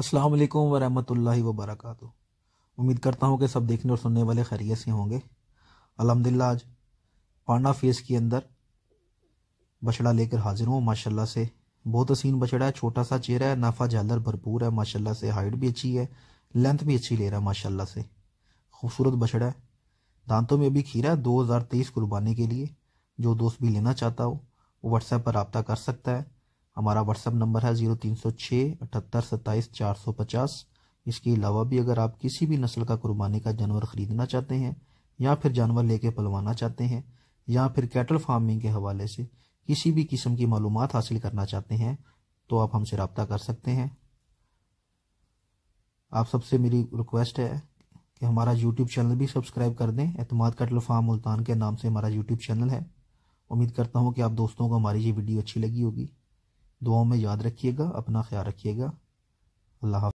अस्सलाम वालेकुम वरहमतुल्लाहि वबरकatuह उम्मीद करता हूँ कि सब देखने और सुनने वाले खैरियत से होंगे अलहमदिल्ला आज पाना फेस के अंदर बछड़ा लेकर हाजिर हूँ माशाल्लाह से बहुत हसीन बछड़ा है छोटा सा चेहरा है नाफा झालर भरपूर है माशाल्लाह से हाइट भी अच्छी है लेंथ भी अच्छी ले रहा है माशाल्लाह से खूबसूरत बछड़ा है दांतों में अभी खीरा है दो हज़ार तेईस कुर्बानी के लिए जो दोस्त भी लेना चाहता हो वो व्हाट्सएप पर रबता कर सकता है हमारा व्हाट्सअप नंबर है ज़ीरो तीन सौ छः अठहत्तर सत्ताईस चार सौ पचास इसके अलावा भी अगर आप किसी भी नस्ल का कुर्बानी का जानवर ख़रीदना चाहते हैं या फिर जानवर लेके पलवाना चाहते हैं या फिर कैटल फार्मिंग के हवाले से किसी भी किस्म की मालूम हासिल करना चाहते हैं तो आप हमसे रबता कर सकते हैं आप सबसे मेरी रिक्वेस्ट है कि हमारा यूट्यूब चैनल भी सब्सक्राइब कर दें एतमाद कटल फार्म मुल्तान के नाम से हमारा यूट्यूब चैनल है उम्मीद करता हूँ कि आप दोस्तों को हमारी ये वीडियो अच्छी लगी होगी दुआओं में याद रखिएगा अपना ख्याल रखिएगा अल्लाह